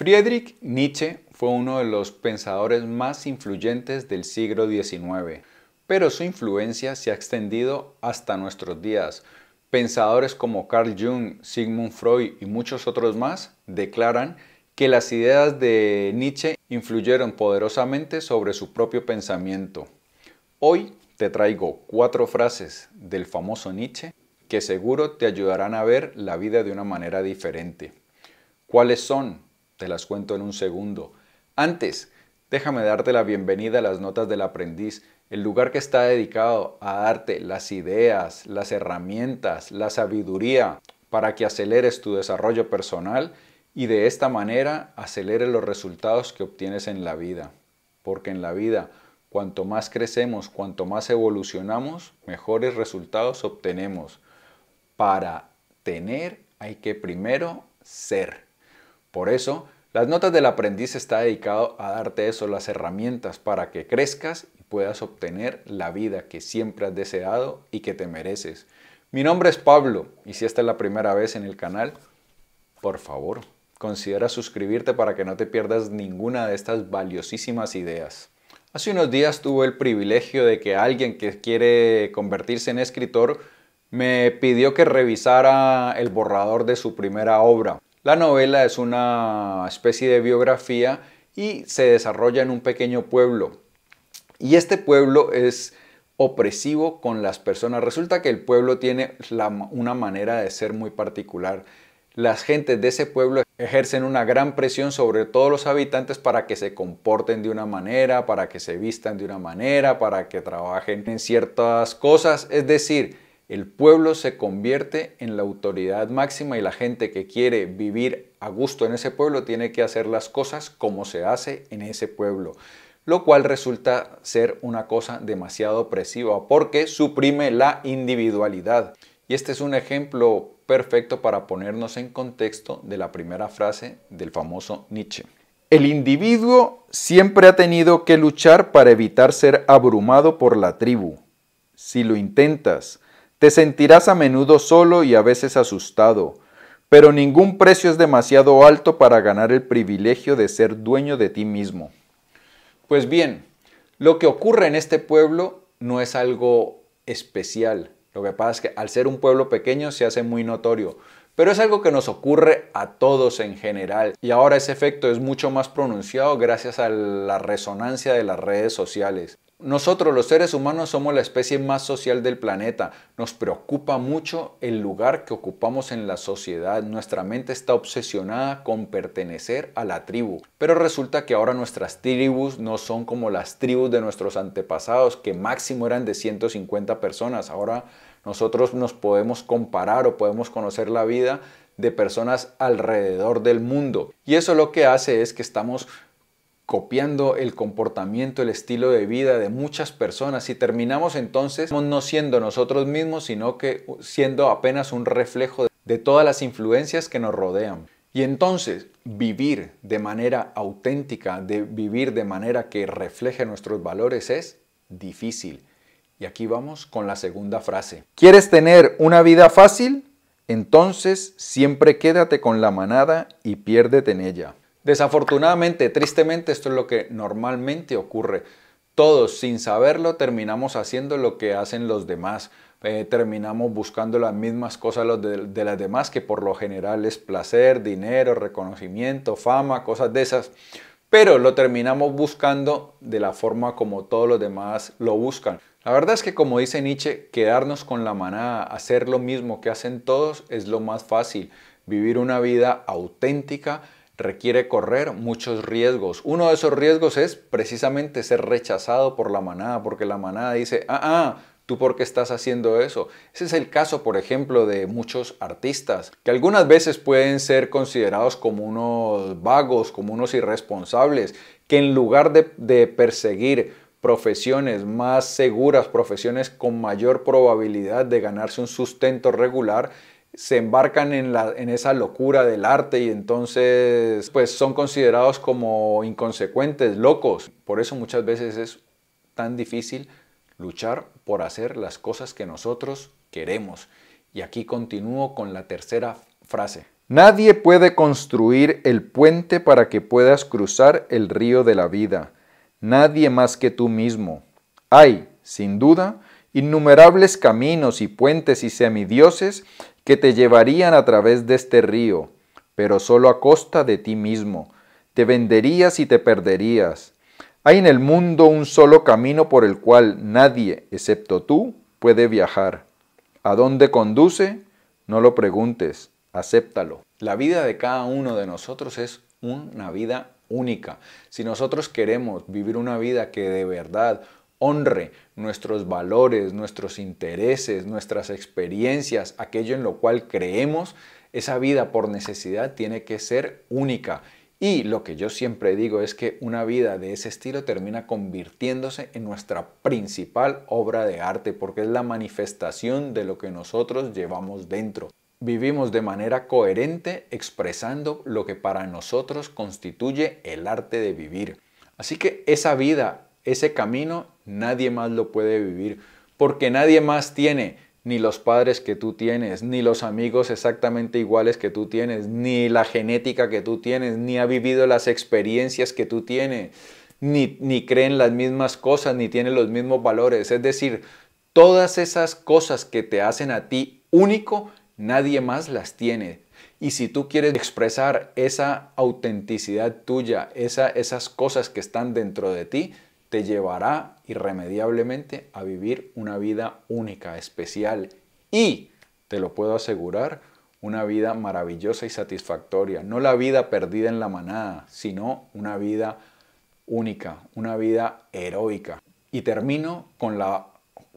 Friedrich Nietzsche fue uno de los pensadores más influyentes del siglo XIX, pero su influencia se ha extendido hasta nuestros días. Pensadores como Carl Jung, Sigmund Freud y muchos otros más declaran que las ideas de Nietzsche influyeron poderosamente sobre su propio pensamiento. Hoy te traigo cuatro frases del famoso Nietzsche que seguro te ayudarán a ver la vida de una manera diferente. ¿Cuáles son? Te las cuento en un segundo. Antes, déjame darte la bienvenida a las Notas del Aprendiz, el lugar que está dedicado a darte las ideas, las herramientas, la sabiduría para que aceleres tu desarrollo personal y de esta manera acelere los resultados que obtienes en la vida. Porque en la vida, cuanto más crecemos, cuanto más evolucionamos, mejores resultados obtenemos. Para tener hay que primero ser. Por eso, las notas del aprendiz está dedicado a darte eso, las herramientas para que crezcas y puedas obtener la vida que siempre has deseado y que te mereces. Mi nombre es Pablo y si esta es la primera vez en el canal, por favor, considera suscribirte para que no te pierdas ninguna de estas valiosísimas ideas. Hace unos días tuve el privilegio de que alguien que quiere convertirse en escritor me pidió que revisara el borrador de su primera obra. La novela es una especie de biografía y se desarrolla en un pequeño pueblo. Y este pueblo es opresivo con las personas. Resulta que el pueblo tiene una manera de ser muy particular. Las gentes de ese pueblo ejercen una gran presión sobre todos los habitantes para que se comporten de una manera, para que se vistan de una manera, para que trabajen en ciertas cosas. Es decir, el pueblo se convierte en la autoridad máxima y la gente que quiere vivir a gusto en ese pueblo tiene que hacer las cosas como se hace en ese pueblo, lo cual resulta ser una cosa demasiado opresiva porque suprime la individualidad. Y este es un ejemplo perfecto para ponernos en contexto de la primera frase del famoso Nietzsche. El individuo siempre ha tenido que luchar para evitar ser abrumado por la tribu. Si lo intentas, te sentirás a menudo solo y a veces asustado, pero ningún precio es demasiado alto para ganar el privilegio de ser dueño de ti mismo. Pues bien, lo que ocurre en este pueblo no es algo especial. Lo que pasa es que al ser un pueblo pequeño se hace muy notorio, pero es algo que nos ocurre a todos en general y ahora ese efecto es mucho más pronunciado gracias a la resonancia de las redes sociales. Nosotros los seres humanos somos la especie más social del planeta. Nos preocupa mucho el lugar que ocupamos en la sociedad. Nuestra mente está obsesionada con pertenecer a la tribu. Pero resulta que ahora nuestras tribus no son como las tribus de nuestros antepasados, que máximo eran de 150 personas. Ahora nosotros nos podemos comparar o podemos conocer la vida de personas alrededor del mundo. Y eso lo que hace es que estamos copiando el comportamiento, el estilo de vida de muchas personas y terminamos entonces no siendo nosotros mismos, sino que siendo apenas un reflejo de todas las influencias que nos rodean. Y entonces vivir de manera auténtica, de vivir de manera que refleje nuestros valores es difícil. Y aquí vamos con la segunda frase. ¿Quieres tener una vida fácil? Entonces siempre quédate con la manada y piérdete en ella. Desafortunadamente, tristemente, esto es lo que normalmente ocurre. Todos, sin saberlo, terminamos haciendo lo que hacen los demás. Eh, terminamos buscando las mismas cosas de, de las demás, que por lo general es placer, dinero, reconocimiento, fama, cosas de esas. Pero lo terminamos buscando de la forma como todos los demás lo buscan. La verdad es que como dice Nietzsche, quedarnos con la manada, hacer lo mismo que hacen todos, es lo más fácil. Vivir una vida auténtica requiere correr muchos riesgos. Uno de esos riesgos es precisamente ser rechazado por la manada, porque la manada dice, ah, ah, ¿tú por qué estás haciendo eso? Ese es el caso, por ejemplo, de muchos artistas, que algunas veces pueden ser considerados como unos vagos, como unos irresponsables, que en lugar de perseguir profesiones más seguras, profesiones con mayor probabilidad de ganarse un sustento regular, se embarcan en, esa locura del arte y entonces pues son considerados como inconsecuentes, locos. Por eso muchas veces es tan difícil luchar por hacer las cosas que nosotros queremos. Y aquí continúo con la tercera frase. Nadie puede construir el puente para que puedas cruzar el río de la vida. Nadie más que tú mismo. Hay, sin duda, innumerables caminos y puentes y semidioses que te llevarían a través de este río, pero solo a costa de ti mismo. Te venderías y te perderías. Hay en el mundo un solo camino por el cual nadie, excepto tú, puede viajar. ¿A dónde conduce? No lo preguntes, acéptalo. La vida de cada uno de nosotros es una vida única. Si nosotros queremos vivir una vida que de verdad honre nuestros valores, nuestros intereses, nuestras experiencias, aquello en lo cual creemos, esa vida por necesidad tiene que ser única. Y lo que yo siempre digo es que una vida de ese estilo termina convirtiéndose en nuestra principal obra de arte, porque es la manifestación de lo que nosotros llevamos dentro. Vivimos de manera coherente expresando lo que para nosotros constituye el arte de vivir. Así que esa vida, ese camino Nadie más lo puede vivir porque nadie más tiene ni los padres que tú tienes, ni los amigos exactamente iguales que tú tienes, ni la genética que tú tienes, ni ha vivido las experiencias que tú tienes, ni, ni creen las mismas cosas, ni tienen los mismos valores. Es decir, todas esas cosas que te hacen a ti único, nadie más las tiene. Y si tú quieres expresar esa autenticidad tuya, esa, esas cosas que están dentro de ti, te llevará irremediablemente a vivir una vida única, especial y, te lo puedo asegurar, una vida maravillosa y satisfactoria. No la vida perdida en la manada, sino una vida única, una vida heroica. Y termino con la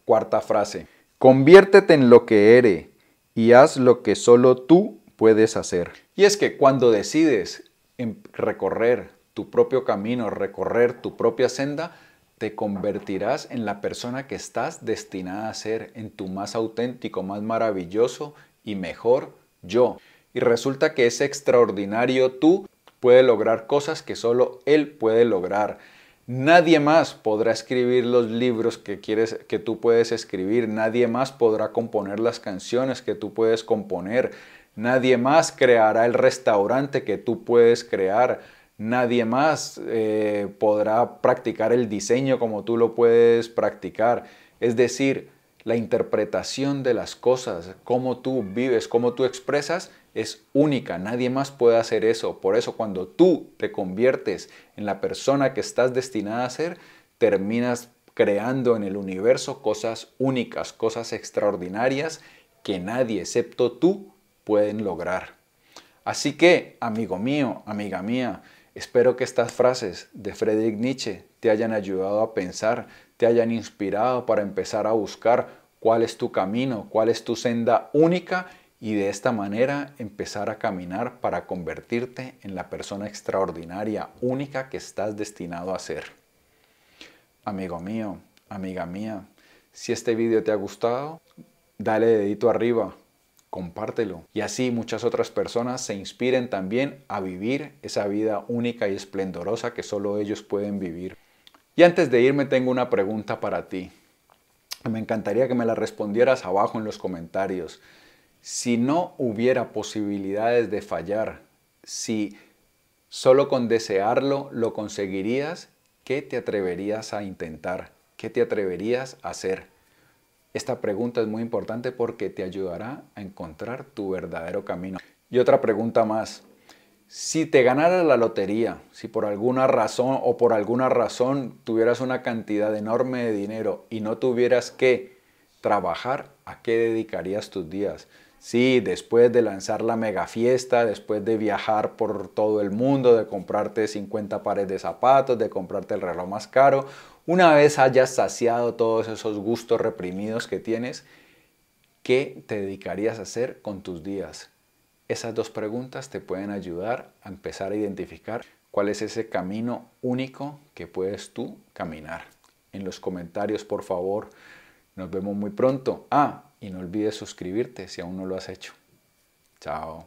cuarta frase. Conviértete en lo que eres y haz lo que solo tú puedes hacer. Y es que cuando decides em, recorrer tu propio camino, recorrer tu propia senda, te convertirás en la persona que estás destinada a ser, en tu más auténtico, más maravilloso y mejor yo. Y resulta que ese extraordinario tú puede lograr cosas que solo él puede lograr. Nadie más podrá escribir los libros que quieres que tú puedes escribir, nadie más podrá componer las canciones que tú puedes componer, nadie más creará el restaurante que tú puedes crear. Nadie más eh, podrá practicar el diseño como tú lo puedes practicar. Es decir, la interpretación de las cosas, cómo tú vives, cómo tú expresas, es única. Nadie más puede hacer eso. Por eso cuando tú te conviertes en la persona que estás destinada a ser, terminas creando en el universo cosas únicas, cosas extraordinarias que nadie excepto tú pueden lograr. Así que, amigo mío, amiga mía, Espero que estas frases de Friedrich Nietzsche te hayan ayudado a pensar, te hayan inspirado para empezar a buscar cuál es tu camino, cuál es tu senda única y de esta manera empezar a caminar para convertirte en la persona extraordinaria, única que estás destinado a ser. Amigo mío, amiga mía, si este video te ha gustado, dale dedito arriba, compártelo. Y así muchas otras personas se inspiren también a vivir esa vida única y esplendorosa que solo ellos pueden vivir. Y antes de irme tengo una pregunta para ti. Me encantaría que me la respondieras abajo en los comentarios. Si no hubiera posibilidades de fallar, si solo con desearlo lo conseguirías, ¿qué te atreverías a intentar? ¿Qué te atreverías a hacer? Esta pregunta es muy importante porque te ayudará a encontrar tu verdadero camino. Y otra pregunta más. Si te ganara la lotería, si por alguna razón o por alguna razón tuvieras una cantidad enorme de dinero y no tuvieras que trabajar, ¿a qué dedicarías tus días? Sí, después de lanzar la mega fiesta, después de viajar por todo el mundo, de comprarte 50 pares de zapatos, de comprarte el reloj más caro una vez hayas saciado todos esos gustos reprimidos que tienes, ¿qué te dedicarías a hacer con tus días? Esas dos preguntas te pueden ayudar a empezar a identificar cuál es ese camino único que puedes tú caminar. En los comentarios, por favor, nos vemos muy pronto. Ah, y no olvides suscribirte si aún no lo has hecho. Chao.